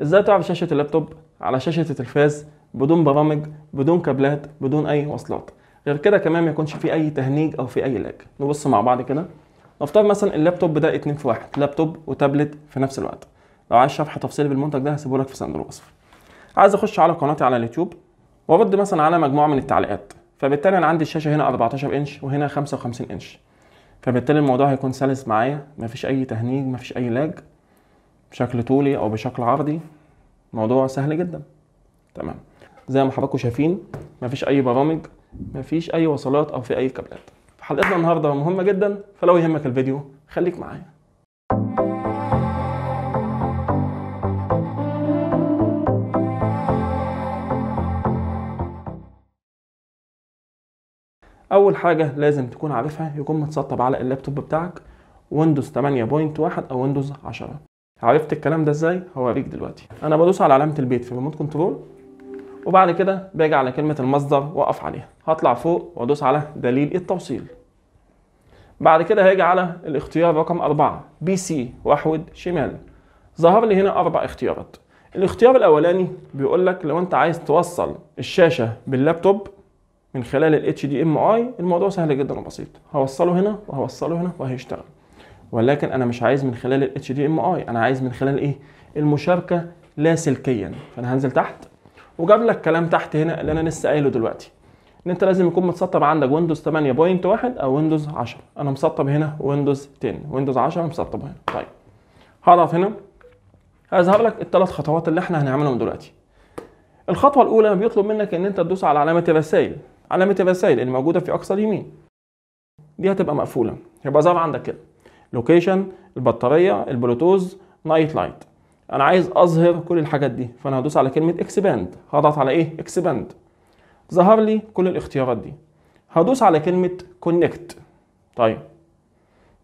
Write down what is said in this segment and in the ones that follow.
ازاي تعرف شاشة اللابتوب على شاشة التلفاز بدون برامج بدون كابلات بدون اي وصلات غير كده كمان ما يكونش في اي تهنيج او في اي لاج نبص مع بعض كده نفترض مثلا اللابتوب ده 2 في 1 لابتوب وتابلت في نفس الوقت لو عايز شرح تفصيلي بالمنتج ده هسيبه لك في صندوق الوصف عايز اخش على قناتي على اليوتيوب وارد مثلا على مجموعه من التعليقات فبالتالي انا عندي الشاشه هنا 14 انش وهنا 55 انش فبالتالي الموضوع هيكون سلس معايا مفيش اي تهنيج مفيش اي لاج بشكل طولي او بشكل عرضي موضوع سهل جدا تمام زي ما حضراتكم شايفين مفيش اي برامج مفيش اي وصلات او في اي كابلات حلقتنا النهارده مهمه جدا فلو يهمك الفيديو خليك معايا اول حاجه لازم تكون عارفها يكون متسطب على اللابتوب بتاعك ويندوز 8.1 او ويندوز 10 عرفت الكلام ده ازاي هو هوريك دلوقتي انا بدوس على علامه البيت في ريموت كنترول وبعد كده باجي على كلمه المصدر واقف عليها هطلع فوق وادوس على دليل التوصيل بعد كده هاجي على الاختيار رقم أربعة بي سي واحود شمال ظهر لي هنا أربع اختيارات الاختيار الأولاني بيقول لك لو أنت عايز توصل الشاشة باللابتوب من خلال ال HDMI الموضوع سهل جدا وبسيط هوصله هنا وهوصله هنا وهيشتغل ولكن انا مش عايز من خلال ال HDMI انا عايز من خلال ايه المشاركه لاسلكيا فانا هنزل تحت وجاب لك كلام تحت هنا اللي انا لسه قايله دلوقتي ان انت لازم يكون متسطب عندك ويندوز 8.1 او ويندوز 10 انا مسطب هنا ويندوز 10 ويندوز 10 مسطب هنا طيب هضغط هنا هيظهر لك الثلاث خطوات اللي احنا هنعملهم دلوقتي الخطوه الاولى بيطلب منك ان انت تدوس على علامه الرسائل علامه الرسائل اللي موجوده في اقصى اليمين دي هتبقى مقفوله هيبقى ظهر عندك كده لوكيشن البطاريه البلوتوز نايت لايت انا عايز اظهر كل الحاجات دي فانا هدوس على كلمه اكسباند هضغط على ايه اكسباند ظهر لي كل الاختيارات دي هدوس على كلمه كونكت طيب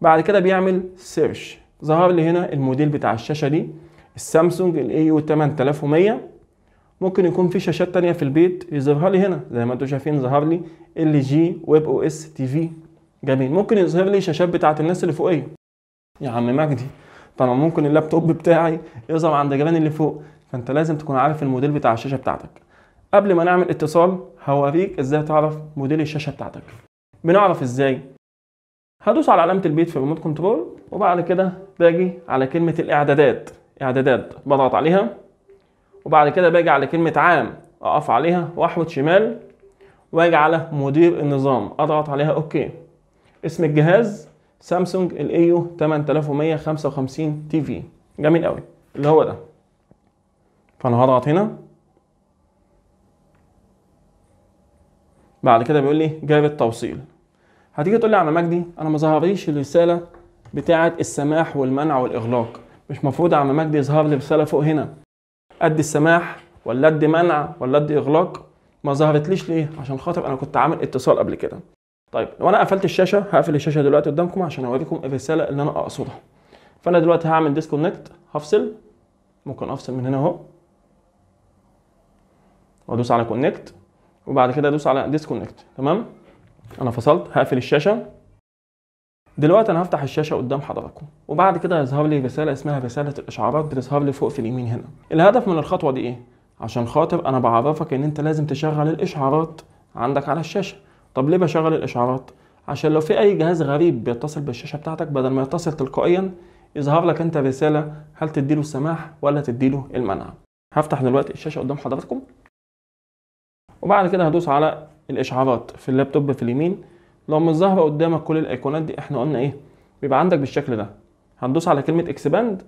بعد كده بيعمل سيرش ظهر لي هنا الموديل بتاع الشاشه دي السامسونج الاي يو 8100 ممكن يكون في شاشات تانية في البيت يظهرها لي هنا زي ما انتم شايفين ظهر لي ال جي ويب او اس تي في جميل ممكن يظهر لي شاشات بتاعه الناس اللي فوقيه يا عم مجدي طبعا ممكن اللابتوب بتاعي يظهر عند جيراني اللي فوق فانت لازم تكون عارف الموديل بتاع الشاشه بتاعتك قبل ما نعمل اتصال هوريك ازاي تعرف موديل الشاشه بتاعتك بنعرف ازاي هدوس على علامه البيت في الريموت كنترول وبعد كده باجي على كلمه الاعدادات اعدادات بضغط عليها وبعد كده باجي على كلمه عام اقف عليها واحوط شمال واجي على مدير النظام اضغط عليها اوكي اسم الجهاز سامسونج الايو 8155 تي في جميل قوي اللي هو ده فانا هضغط هنا بعد كده بيقول لي جاب التوصيل هتيجي تقول لي على مجدي انا ما ظهرليش الرساله بتاعه السماح والمنع والاغلاق مش المفروض يا عم مجدي يظهر لي رساله فوق هنا قد السماح ولا قد منع ولا قد اغلاق ما ظهرتليش ليه عشان خاطر انا كنت عامل اتصال قبل كده طيب لو انا قفلت الشاشه هقفل الشاشه دلوقتي قدامكم عشان اوريكم الرساله اللي انا اقصدها فانا دلوقتي هعمل ديسكونكت هفصل ممكن افصل من هنا اهو وادوس على كونكت وبعد كده ادوس على ديسكونكت تمام انا فصلت هقفل الشاشه دلوقتي انا هفتح الشاشه قدام حضراتكم وبعد كده هيظهر لي رساله اسمها رساله الاشعارات بتظهر لي فوق في اليمين هنا الهدف من الخطوه دي ايه عشان خاطر انا بعرفك ان انت لازم تشغل الاشعارات عندك على الشاشه طب ليه بشغل الاشعارات عشان لو في اي جهاز غريب بيتصل بالشاشه بتاعتك بدل ما يتصل تلقائيا يظهر لك انت رساله هل تديله السماح ولا تديله المنع هفتح دلوقتي الشاشه قدام حضراتكم وبعد كده هدوس على الاشعارات في اللابتوب في اليمين لو مش ظاهره قدامك كل الايقونات دي احنا قلنا ايه بيبقى عندك بالشكل ده هندوس على كلمه اكسباند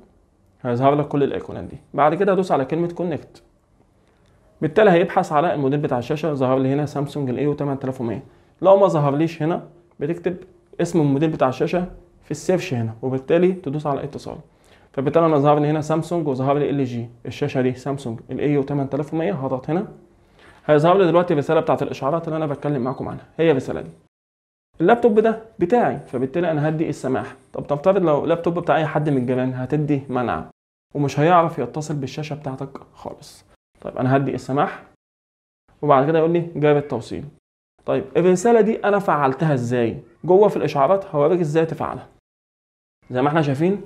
هيظهر لك كل الايقونات دي بعد كده هدوس على كلمه كونكت بالتالي هيبحث على الموديل بتاع الشاشه ظهر لي هنا سامسونج الاي 8100 لو ما ظهرليش هنا بتكتب اسم الموديل بتاع الشاشه في السيرش هنا وبالتالي تدوس على اتصال فبالتالي انا ظهر لي هنا سامسونج وظهر لي ال جي الشاشه دي سامسونج الاي 8100 هضغط هنا هيظهر لي دلوقتي الرساله بتاعت الاشعارات اللي انا بتكلم معاكم عنها هي الرساله دي اللابتوب ده بتاعي فبالتالي انا هدي السماح طب تفترض لو اللابتوب بتاع اي حد من الجيران هتدي منع ومش هيعرف يتصل بالشاشه بتاعتك خالص طيب انا هدي السماح وبعد كده يقول لي جاب التوصيل طيب الرساله دي انا فعلتها ازاي جوه في الاشعارات هوريك ازاي تفعلها زي ما احنا شايفين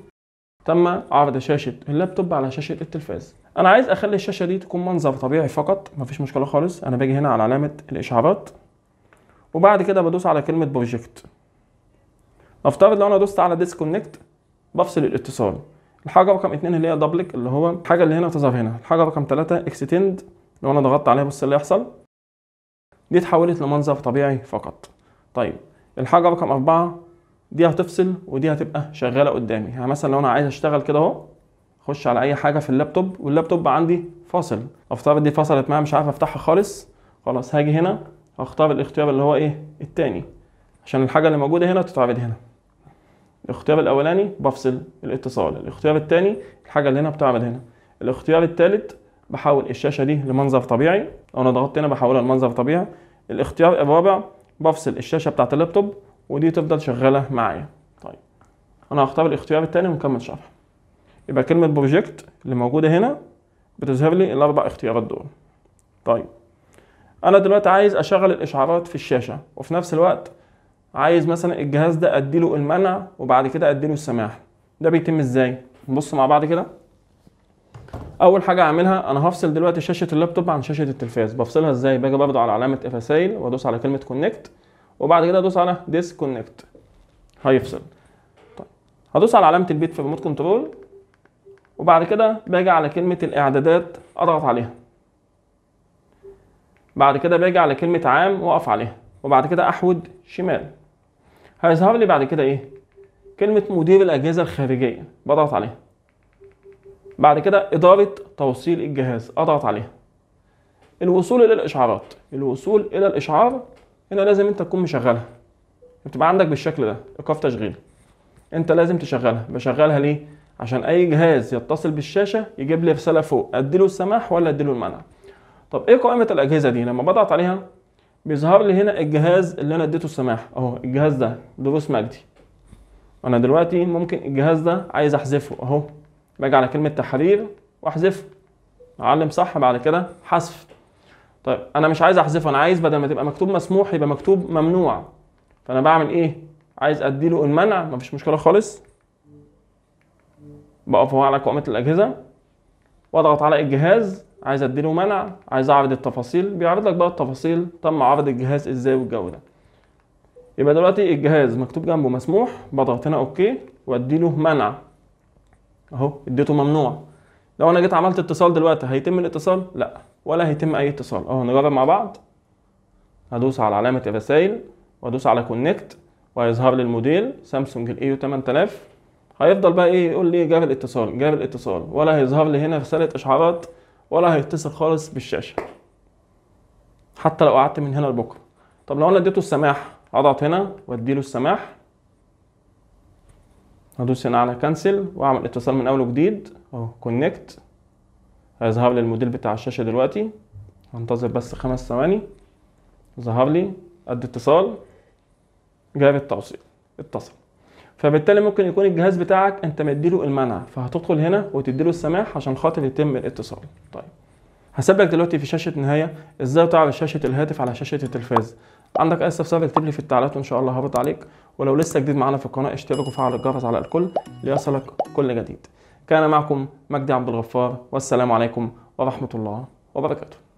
تم عرض شاشه اللابتوب على شاشه التلفاز انا عايز اخلي الشاشه دي تكون منظر طبيعي فقط مفيش مشكله خالص انا باجي هنا على علامه الاشعارات وبعد كده بدوس على كلمه بروجكت نفترض لو انا دوست على ديسكونكت بفصل الاتصال الحاجه رقم 2 اللي هي دبلك اللي هو الحاجه اللي هنا تظهر هنا الحاجه رقم 3 اكستند لو انا ضغطت عليها بص اللي يحصل دي اتحولت لمنظر طبيعي فقط طيب الحاجه رقم أربعة دي هتفصل ودي هتبقى شغاله قدامي يعني مثلا لو انا عايز اشتغل كده اهو اخش على اي حاجه في اللابتوب واللابتوب عندي فاصل افترض دي فصلت معايا مش عارف افتحها خالص خلاص هاجي هنا اختار الاختيار اللي هو ايه التاني عشان الحاجه اللي موجوده هنا تتعرض هنا الاختيار الاولاني بفصل الاتصال الاختيار الثاني الحاجه اللي هنا بتعرض هنا الاختيار الثالث بحول الشاشه دي لمنظر طبيعي لو انا ضغطت هنا بحولها لمنظر طبيعي الاختيار الرابع بفصل الشاشه بتاعه اللابتوب ودي تفضل شغاله معايا طيب انا هختار الاختيار الثاني ونكمل شرح يبقى كلمه بروجكت اللي موجوده هنا بتظهر لي الاربع اختيارات دول طيب انا دلوقتي عايز اشغل الاشعارات في الشاشه وفي نفس الوقت عايز مثلا الجهاز ده اديله المنع وبعد كده اديله السماح ده بيتم ازاي نبص مع بعض كده اول حاجه اعملها انا هفصل دلوقتي شاشه اللابتوب عن شاشه التلفاز بفصلها ازاي باجي برضو على علامه افسايل وادوس على كلمه كونكت وبعد كده ادوس على ديسكونكت هيفصل طيب هدوس على علامه البيت في الريموت كنترول وبعد كده باجي على كلمه الاعدادات اضغط عليها بعد كده باجي على كلمه عام واقف عليها وبعد كده احود شمال هيظهر لي بعد كده ايه كلمه مدير الاجهزه الخارجيه بضغط عليها بعد كده إدارة توصيل الجهاز أضغط عليها الوصول إلى الإشعارات الوصول إلى الإشعار هنا لازم أنت تكون مشغلها بتبقى عندك بالشكل ده إيقاف تشغيل أنت لازم تشغلها بشغلها ليه؟ عشان أي جهاز يتصل بالشاشة يجيب لي رسالة فوق أديله السماح ولا أديله المنع طب إيه قائمة الأجهزة دي؟ لما بضغط عليها بيظهر لي هنا الجهاز اللي أنا اديته السماح أهو الجهاز ده دروس مجدي أنا دلوقتي ممكن الجهاز ده عايز أحذفه أهو باجي على كلمه تحرير واحذفها اعلم صح بعد كده حذف طيب انا مش عايز احذفه انا عايز بدل ما تبقى مكتوب مسموح يبقى مكتوب ممنوع فانا بعمل ايه عايز اديله المنع مفيش مشكله خالص بقف هو على قائمه الاجهزه واضغط على الجهاز عايز اديله منع عايز اعرض التفاصيل بيعرض لك بقى التفاصيل تم عرض الجهاز ازاي والجو ده يبقى دلوقتي الجهاز مكتوب جنبه مسموح بضغط هنا اوكي واديله منع اهو اديته ممنوع لو انا جيت عملت اتصال دلوقتي هيتم الاتصال لا ولا هيتم اي اتصال اهو نجرب مع بعض هدوس على علامه الرسائل وادوس على كونكت وهيظهر لي الموديل سامسونج الايو 8000 هيفضل بقى ايه يقول لي جاب الاتصال جاب الاتصال ولا هيظهر لي هنا رساله اشعارات ولا هيتصل خالص بالشاشه حتى لو قعدت من هنا لبكره طب لو انا اديته السماح اضغط هنا وادي له السماح هدوس هنا على كنسل واعمل اتصال من اول وجديد اهو كونكت هيظهر لي الموديل بتاع الشاشه دلوقتي هنتظر بس خمس ثواني ظهر لي قد اتصال جاب التوصيل اتصل فبالتالي ممكن يكون الجهاز بتاعك انت مديله المنع فهتدخل هنا وتديله السماح عشان خاطر يتم الاتصال طيب هسيبك دلوقتي في شاشه نهايه ازاي تعرض شاشه الهاتف على شاشه التلفاز عندك اي استفسار اكتب لي في التعليقات وان شاء الله هرد عليك ولو لسه جديد معانا في القناه اشترك وفعل الجرس على الكل ليصلك كل جديد كان معكم مجدي عبد الغفار والسلام عليكم ورحمه الله وبركاته